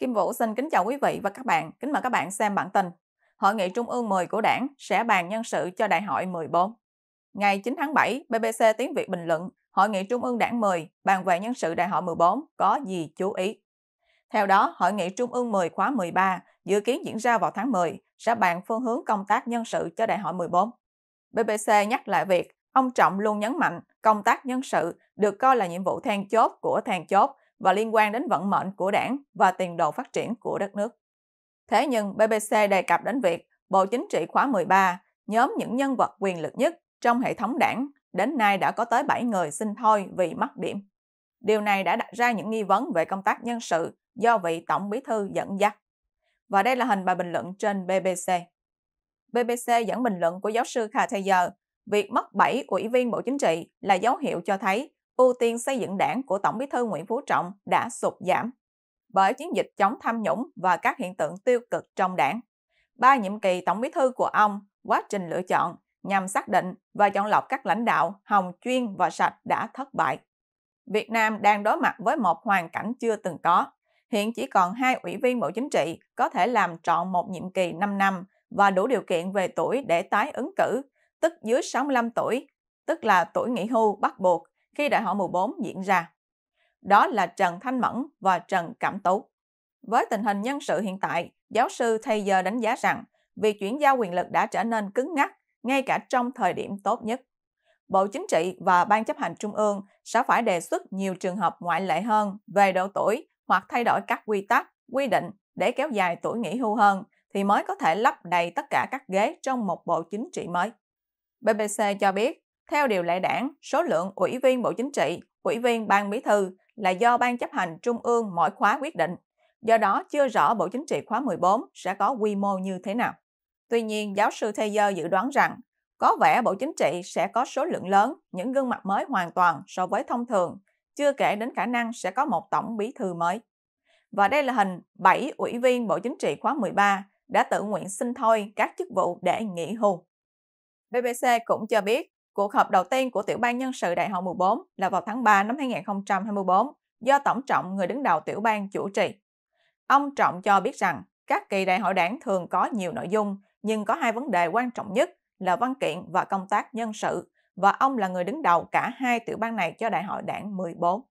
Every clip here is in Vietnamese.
Kim Vũ xin kính chào quý vị và các bạn, kính mời các bạn xem bản tin. Hội nghị Trung ương 10 của đảng sẽ bàn nhân sự cho đại hội 14. Ngày 9 tháng 7, BBC Tiếng Việt bình luận Hội nghị Trung ương đảng 10 bàn về nhân sự đại hội 14 có gì chú ý. Theo đó, Hội nghị Trung ương 10 khóa 13 dự kiến diễn ra vào tháng 10 sẽ bàn phương hướng công tác nhân sự cho đại hội 14. BBC nhắc lại việc ông Trọng luôn nhấn mạnh công tác nhân sự được coi là nhiệm vụ then chốt của then chốt và liên quan đến vận mệnh của đảng và tiền đồ phát triển của đất nước. Thế nhưng BBC đề cập đến việc Bộ Chính trị khóa 13, nhóm những nhân vật quyền lực nhất trong hệ thống đảng, đến nay đã có tới 7 người xin thôi vì mất điểm. Điều này đã đặt ra những nghi vấn về công tác nhân sự do vị Tổng Bí Thư dẫn dắt. Và đây là hình bài bình luận trên BBC. BBC dẫn bình luận của giáo sư Kha Giờ: việc mất 7 ủy viên Bộ Chính trị là dấu hiệu cho thấy ưu tiên xây dựng đảng của Tổng bí thư Nguyễn Phú Trọng đã sụt giảm bởi chiến dịch chống tham nhũng và các hiện tượng tiêu cực trong đảng. Ba nhiệm kỳ Tổng bí thư của ông, quá trình lựa chọn nhằm xác định và chọn lọc các lãnh đạo hồng chuyên và sạch đã thất bại. Việt Nam đang đối mặt với một hoàn cảnh chưa từng có. Hiện chỉ còn hai ủy viên Bộ Chính trị có thể làm trọn một nhiệm kỳ 5 năm và đủ điều kiện về tuổi để tái ứng cử, tức dưới 65 tuổi, tức là tuổi nghỉ hưu bắt buộc khi đại hội 14 diễn ra. Đó là Trần Thanh Mẫn và Trần Cảm Tú. Với tình hình nhân sự hiện tại, giáo sư Thay Giờ đánh giá rằng việc chuyển giao quyền lực đã trở nên cứng ngắc ngay cả trong thời điểm tốt nhất. Bộ Chính trị và Ban chấp hành Trung ương sẽ phải đề xuất nhiều trường hợp ngoại lệ hơn về độ tuổi hoặc thay đổi các quy tắc, quy định để kéo dài tuổi nghỉ hưu hơn thì mới có thể lấp đầy tất cả các ghế trong một bộ chính trị mới. BBC cho biết theo điều lệ đảng, số lượng ủy viên Bộ Chính trị, ủy viên Ban Bí thư là do Ban chấp hành Trung ương mỗi khóa quyết định. Do đó, chưa rõ Bộ Chính trị khóa 14 sẽ có quy mô như thế nào. Tuy nhiên, giáo sư Thay Dơ dự đoán rằng có vẻ Bộ Chính trị sẽ có số lượng lớn những gương mặt mới hoàn toàn so với thông thường, chưa kể đến khả năng sẽ có một tổng bí thư mới. Và đây là hình 7 ủy viên Bộ Chính trị khóa 13 đã tự nguyện xin thôi các chức vụ để nghỉ hưu. BBC cũng cho biết Cuộc họp đầu tiên của Tiểu ban Nhân sự Đại hội 14 là vào tháng 3 năm 2024 do Tổng Trọng, người đứng đầu tiểu ban, chủ trì. Ông Trọng cho biết rằng các kỳ đại hội đảng thường có nhiều nội dung, nhưng có hai vấn đề quan trọng nhất là văn kiện và công tác nhân sự, và ông là người đứng đầu cả hai tiểu ban này cho đại hội đảng 14.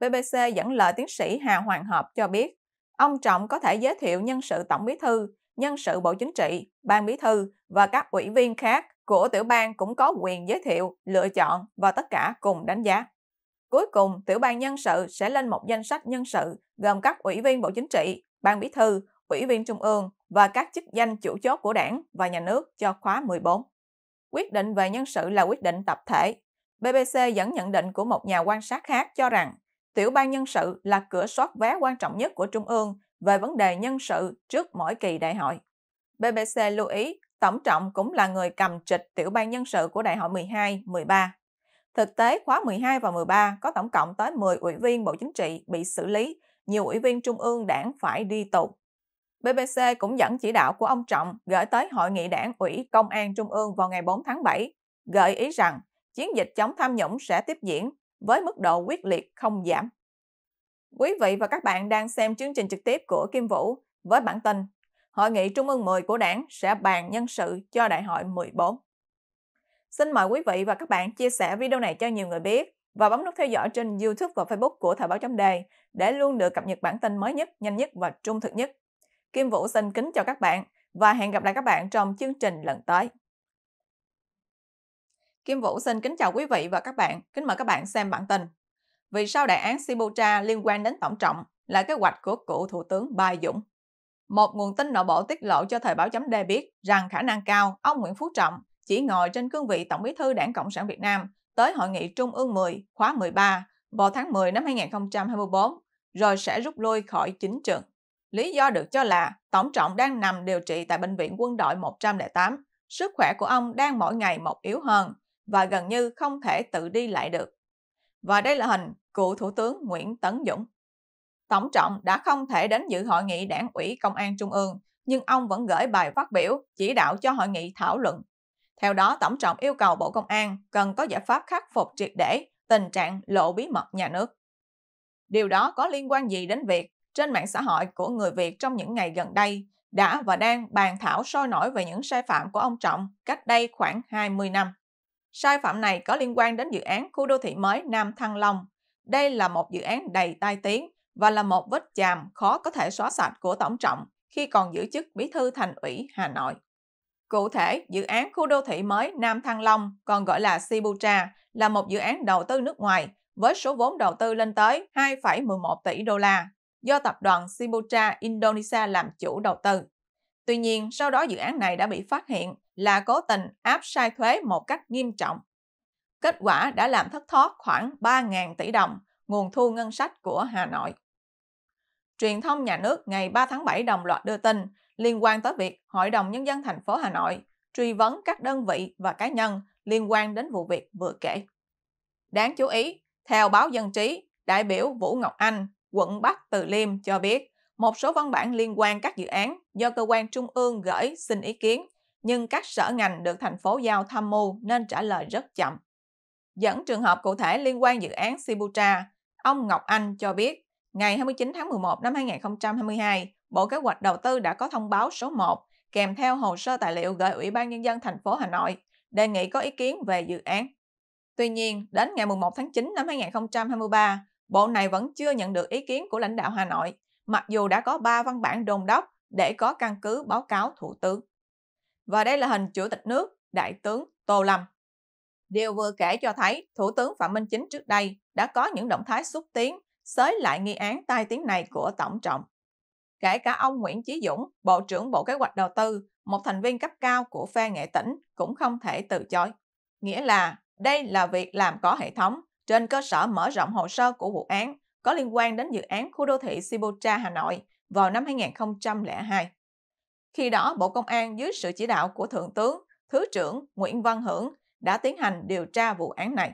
BBC dẫn lời tiến sĩ Hà Hoàng Hợp cho biết, ông Trọng có thể giới thiệu nhân sự tổng bí thư, nhân sự bộ chính trị, ban bí thư và các ủy viên khác của tiểu bang cũng có quyền giới thiệu, lựa chọn và tất cả cùng đánh giá. Cuối cùng, tiểu ban nhân sự sẽ lên một danh sách nhân sự gồm các ủy viên Bộ Chính trị, Ban Bí thư, ủy viên Trung ương và các chức danh chủ chốt của đảng và nhà nước cho khóa 14. Quyết định về nhân sự là quyết định tập thể. BBC dẫn nhận định của một nhà quan sát khác cho rằng tiểu ban nhân sự là cửa soát vé quan trọng nhất của Trung ương về vấn đề nhân sự trước mỗi kỳ đại hội. BBC lưu ý Tổng Trọng cũng là người cầm trịch tiểu ban nhân sự của Đại hội 12, 13. Thực tế khóa 12 và 13 có tổng cộng tới 10 ủy viên Bộ Chính trị bị xử lý, nhiều ủy viên trung ương đảng phải đi tù. BBC cũng dẫn chỉ đạo của ông Trọng gửi tới Hội nghị đảng ủy Công an Trung ương vào ngày 4 tháng 7, gợi ý rằng chiến dịch chống tham nhũng sẽ tiếp diễn với mức độ quyết liệt không giảm. Quý vị và các bạn đang xem chương trình trực tiếp của Kim Vũ với bản tin Hội nghị Trung ương 10 của đảng sẽ bàn nhân sự cho đại hội 14. Xin mời quý vị và các bạn chia sẻ video này cho nhiều người biết và bấm nút theo dõi trên YouTube và Facebook của Thời báo chấm đề để luôn được cập nhật bản tin mới nhất, nhanh nhất và trung thực nhất. Kim Vũ xin kính chào các bạn và hẹn gặp lại các bạn trong chương trình lần tới. Kim Vũ xin kính chào quý vị và các bạn, kính mời các bạn xem bản tin. Vì sao đại án Sibucha liên quan đến tổng trọng là kế hoạch của cựu Thủ tướng Ba Dũng? Một nguồn tin nội bộ tiết lộ cho thời báo chấm Đề biết rằng khả năng cao ông Nguyễn Phú Trọng chỉ ngồi trên cương vị Tổng bí thư Đảng Cộng sản Việt Nam tới Hội nghị Trung ương 10 khóa 13 vào tháng 10 năm 2024, rồi sẽ rút lui khỏi chính trường. Lý do được cho là Tổng Trọng đang nằm điều trị tại Bệnh viện Quân đội 108, sức khỏe của ông đang mỗi ngày một yếu hơn và gần như không thể tự đi lại được. Và đây là hình cựu Thủ tướng Nguyễn Tấn Dũng. Tổng Trọng đã không thể đến dự hội nghị đảng ủy Công an Trung ương, nhưng ông vẫn gửi bài phát biểu chỉ đạo cho hội nghị thảo luận. Theo đó, Tổng Trọng yêu cầu Bộ Công an cần có giải pháp khắc phục triệt để tình trạng lộ bí mật nhà nước. Điều đó có liên quan gì đến việc trên mạng xã hội của người Việt trong những ngày gần đây đã và đang bàn thảo sôi nổi về những sai phạm của ông Trọng cách đây khoảng 20 năm. Sai phạm này có liên quan đến dự án khu đô thị mới Nam Thăng Long. Đây là một dự án đầy tai tiếng và là một vết chàm khó có thể xóa sạch của Tổng Trọng khi còn giữ chức Bí thư Thành ủy Hà Nội. Cụ thể, dự án khu đô thị mới Nam Thăng Long, còn gọi là Sibutra, là một dự án đầu tư nước ngoài với số vốn đầu tư lên tới 2,11 tỷ đô la do tập đoàn Sibutra Indonesia làm chủ đầu tư. Tuy nhiên, sau đó dự án này đã bị phát hiện là cố tình áp sai thuế một cách nghiêm trọng. Kết quả đã làm thất thoát khoảng 3.000 tỷ đồng nguồn thu ngân sách của Hà Nội truyền thông nhà nước ngày 3 tháng 7 đồng loạt đưa tin liên quan tới việc Hội đồng Nhân dân thành phố Hà Nội truy vấn các đơn vị và cá nhân liên quan đến vụ việc vừa kể. Đáng chú ý, theo báo Dân trí, đại biểu Vũ Ngọc Anh, quận Bắc Từ Liêm cho biết một số văn bản liên quan các dự án do cơ quan trung ương gửi xin ý kiến, nhưng các sở ngành được thành phố giao tham mưu nên trả lời rất chậm. Dẫn trường hợp cụ thể liên quan dự án Sibutra, ông Ngọc Anh cho biết ngày 29 tháng 11 năm 2022, Bộ Kế hoạch Đầu tư đã có thông báo số 1 kèm theo hồ sơ tài liệu gửi Ủy ban Nhân dân thành phố Hà Nội, đề nghị có ý kiến về dự án. Tuy nhiên, đến ngày 11 tháng 9 năm 2023, bộ này vẫn chưa nhận được ý kiến của lãnh đạo Hà Nội, mặc dù đã có 3 văn bản đồn đốc để có căn cứ báo cáo Thủ tướng. Và đây là hình Chủ tịch nước, Đại tướng Tô Lâm. Điều vừa kể cho thấy Thủ tướng Phạm Minh Chính trước đây đã có những động thái xúc tiến xới lại nghi án tai tiếng này của Tổng trọng. Kể cả ông Nguyễn Chí Dũng, Bộ trưởng Bộ Kế hoạch Đầu tư, một thành viên cấp cao của phe nghệ tỉnh cũng không thể từ chối. Nghĩa là đây là việc làm có hệ thống trên cơ sở mở rộng hồ sơ của vụ án có liên quan đến dự án khu đô thị Sibutra Hà Nội vào năm 2002. Khi đó, Bộ Công an dưới sự chỉ đạo của Thượng tướng, Thứ trưởng Nguyễn Văn Hưởng đã tiến hành điều tra vụ án này.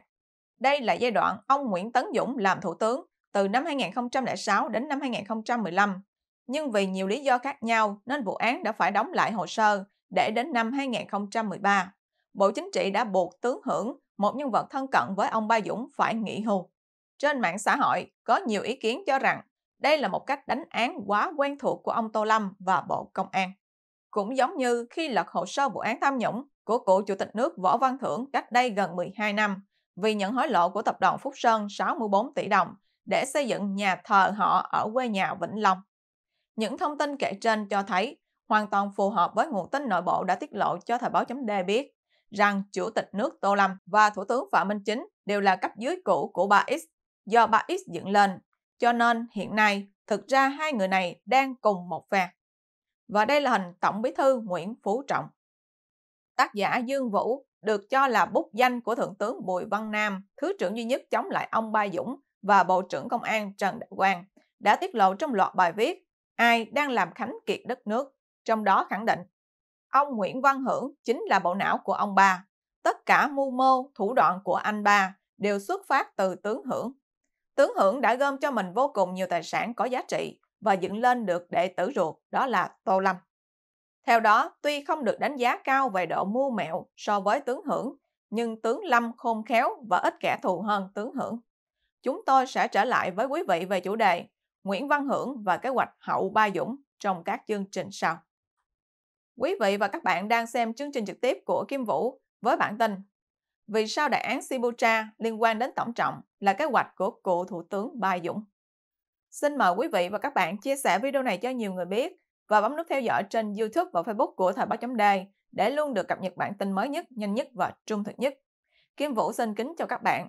Đây là giai đoạn ông Nguyễn Tấn Dũng làm Thủ tướng từ năm 2006 đến năm 2015. Nhưng vì nhiều lý do khác nhau nên vụ án đã phải đóng lại hồ sơ để đến năm 2013. Bộ Chính trị đã buộc tướng hưởng một nhân vật thân cận với ông Ba Dũng phải nghỉ hưu. Trên mạng xã hội, có nhiều ý kiến cho rằng đây là một cách đánh án quá quen thuộc của ông Tô Lâm và Bộ Công an. Cũng giống như khi lật hồ sơ vụ án tham nhũng của cựu Chủ tịch nước Võ Văn Thưởng cách đây gần 12 năm vì nhận hối lộ của tập đoàn Phúc Sơn 64 tỷ đồng để xây dựng nhà thờ họ ở quê nhà Vĩnh Long. Những thông tin kể trên cho thấy hoàn toàn phù hợp với nguồn tin nội bộ đã tiết lộ cho Thời báo chấm D biết rằng Chủ tịch nước Tô Lâm và Thủ tướng Phạm Minh Chính đều là cấp dưới cũ của bà x do bà x dựng lên, cho nên hiện nay thực ra hai người này đang cùng một phe. Và đây là hình Tổng bí thư Nguyễn Phú Trọng. Tác giả Dương Vũ được cho là bút danh của Thượng tướng Bùi Văn Nam, Thứ trưởng duy nhất chống lại ông Ba Dũng và Bộ trưởng Công an Trần Đại Quang đã tiết lộ trong loạt bài viết Ai đang làm khánh kiệt đất nước, trong đó khẳng định ông Nguyễn Văn Hưởng chính là bộ não của ông ba. Tất cả mưu mô, thủ đoạn của anh ba đều xuất phát từ tướng Hưởng. Tướng Hưởng đã gom cho mình vô cùng nhiều tài sản có giá trị và dựng lên được đệ tử ruột, đó là Tô Lâm. Theo đó, tuy không được đánh giá cao về độ mưu mẹo so với tướng Hưởng, nhưng tướng Lâm khôn khéo và ít kẻ thù hơn tướng Hưởng chúng tôi sẽ trở lại với quý vị về chủ đề Nguyễn Văn Hưởng và kế hoạch hậu Ba Dũng trong các chương trình sau. Quý vị và các bạn đang xem chương trình trực tiếp của Kim Vũ với bản tin Vì sao đại án Sibucha liên quan đến tổng trọng là kế hoạch của cựu Thủ tướng Ba Dũng? Xin mời quý vị và các bạn chia sẻ video này cho nhiều người biết và bấm nút theo dõi trên YouTube và Facebook của Thời báo chấm đề để luôn được cập nhật bản tin mới nhất, nhanh nhất và trung thực nhất. Kim Vũ xin kính chào các bạn